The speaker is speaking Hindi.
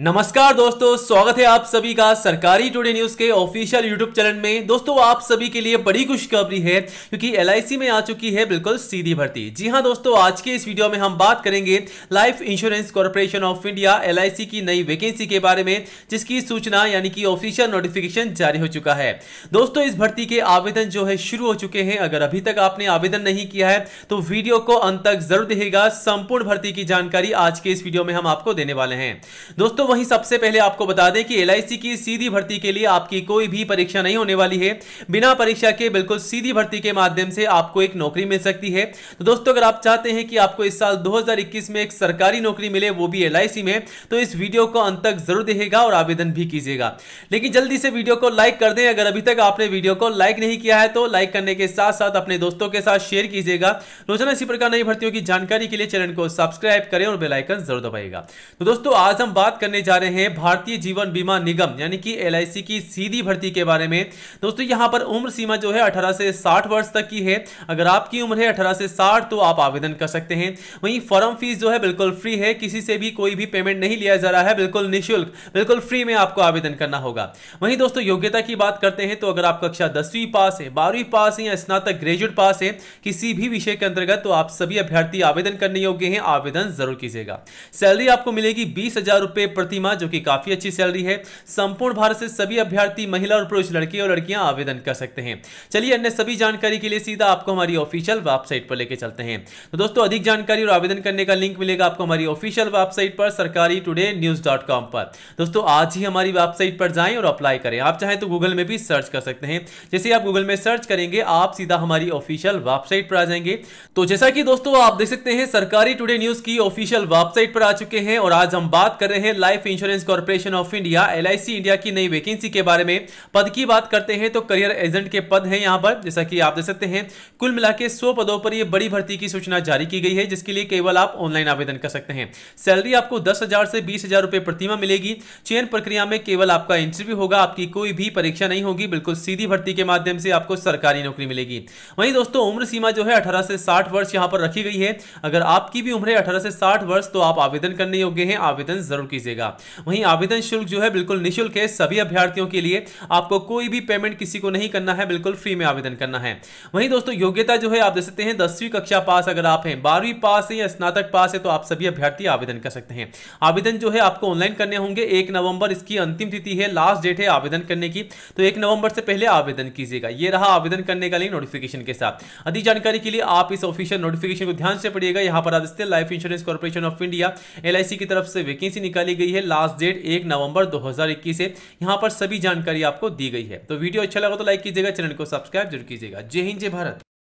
नमस्कार दोस्तों स्वागत है आप सभी का सरकारी टुडे न्यूज के ऑफिशियल यूट्यूब चैनल में दोस्तों आप सभी के लिए बड़ी खुशखबरी है क्योंकि एल में आ चुकी है बिल्कुल सीधी भर्ती जी हां दोस्तों आज के इस वीडियो में हम बात करेंगे life insurance corporation of India L की नई वैकेंसी के बारे में जिसकी सूचना यानी कि ऑफिशियल नोटिफिकेशन जारी हो चुका है दोस्तों इस भर्ती के आवेदन जो है शुरू हो चुके हैं अगर अभी तक आपने आवेदन नहीं किया है तो वीडियो को अंत तक जरूर देगा संपूर्ण भर्ती की जानकारी आज के इस वीडियो में हम आपको देने वाले हैं दोस्तों दोस्तों वहीं सबसे पहले आपको बता दें कि एल की सीधी भर्ती के लिए आपकी कोई भी परीक्षा नहीं होने वाली है बिना परीक्षा के बिल्कुल सीधी भर्ती के माध्यम से आपको एक नौकरी मिल सकती है तो दोस्तों अगर आप चाहते हैं कि आपको इस साल 2021 में एक सरकारी नौकरी मिले वो भी एल में तो इस वीडियो को अंत तक जरूर देखेगा और आवेदन भी कीजिएगा लेकिन जल्दी से वीडियो को लाइक कर दें अगर अभी तक आपने वीडियो को लाइक नहीं किया है तो लाइक करने के साथ साथ अपने दोस्तों के साथ शेयर कीजिएगा रोजाना इसी प्रकार नई भर्तियों की जानकारी के लिए चैनल को सब्सक्राइब करें और बेलाइकन जरूर दबाएगा तो दोस्तों आज हम बात करने करने जा रहे हैं भारतीय जीवन बीमा निगम यानी कि एल की सीधी भर्ती के बारे में दोस्तों यहाँ पर उम्र सीमा जो है अठारह से साठ वर्ष तक की है अगर आपकी उम्र है अठारह से साठ तो आप आवेदन कर सकते हैं वहीं फॉर्म फीस जो है बिल्कुल फ्री है किसी से भी कोई भी पेमेंट नहीं लिया जा रहा है बिल्कुल निःशुल्क बिल्कुल फ्री में आपको आवेदन करना होगा वहीं दोस्तों योग्यता की बात करते हैं तो अगर आप कक्षा दसवीं पास है बारहवीं पास है या स्नातक ग्रेजुएट पास है किसी भी विषय के अंतर्गत तो आप सभी अभ्यर्थी आवेदन करने योग्य हैं आवेदन जरूर कीजिएगा सैलरी आपको मिलेगी बीस हजार रुपये प्रतिमा जो कि काफी अच्छी सैलरी है संपूर्ण भारत से सभी अभ्यर्थी महिला और पुरुष लड़के और लड़कियां आवेदन कर सकते हैं चलिए अन्य सभी जानकारी के लिए सीधा आपको हमारी ऑफिशियल वेबसाइट पर लेके चलते हैं तो दोस्तों अधिक जानकारी और आवेदन करने का लिंक मिलेगा आपको हमारी ऑफिशियल वेबसाइट पर सरकारी टुडे न्यूज डॉट कॉम पर दोस्तों आज ही हमारी वेबसाइट पर जाएं और अप्लाई करें आप चाहें तो गूगल में भी सर्च कर सकते हैं जैसे आप गूगल में सर्च करेंगे आप सीधा हमारी ऑफिशियल वेबसाइट पर आ जाएंगे तो जैसा कि दोस्तों आप देख सकते हैं सरकारी टुडे न्यूज की ऑफिशियल वेबसाइट पर आ चुके हैं और आज हम बात कर रहे हैं live life insurance corporation of India L India की नई वैकेंसी के बारे में पद की बात करते हैं तो करियर एजेंट के पद हैं यहाँ पर जैसा कि आप देख सकते हैं कुल मिला के पदों पर यह बड़ी भर्ती की सूचना जारी की गई है जिसके लिए केवल आप ऑनलाइन आवेदन कर सकते हैं सैलरी आपको दस से बीस हजार रुपये प्रतिमा मिलेगी चयन प्रक्रिया में केवल आपका इंटरव्यू होगा आपकी कोई भी परीक्षा नहीं होगी बिल्कुल सीधी भर्ती के माध्यम से आपको सरकारी नौकरी मिलेगी वहीं दोस्तों उम्र सीमा जो है अठारह से साठ वर्ष यहां पर रखी गई है अगर आपकी भी उम्र है अठारह से साठ वर्ष तो आप आवेदन करने योग्य हैं आवेदन जरूर कीजिएगा जाएगा वहीं आवेदन शुल्क जो है बिल्कुल निःशुल्क है सभी अभ्यर्थियों के लिए आपको कोई भी पेमेंट किसी को नहीं करना है बिल्कुल फ्री में आवेदन करना है वहीं दोस्तों योग्यता जो है आप देख सकते हैं दसवीं कक्षा पास अगर आप हैं बारहवीं पास है या स्नातक पास है तो आप सभी अभ्यर्थी आवेदन कर सकते हैं आवेदन जो है आपको ऑनलाइन करने होंगे एक नवंबर इसकी अंतिम तिथि है लास्ट डेट है आवेदन करने की तो एक नवंबर से पहले आवेदन कीजिएगा ये रहा आवेदन करने का लिंक नोटिफिकेशन के साथ अधिक जानकारी के लिए आप इस ऑफिशियल नोटिफिकेशन को ध्यान से पढ़िएगा यहाँ पर आप life insurance corporation of India L की तरफ से वैकेंसी निकाली गई गई है लास्ट डेट एक नवंबर 2021 है यहां पर सभी जानकारी आपको दी गई है तो वीडियो अच्छा लगा तो लाइक कीजिएगा चैनल को सब्सक्राइब जरूर कीजिएगा जय हिंद जय भारत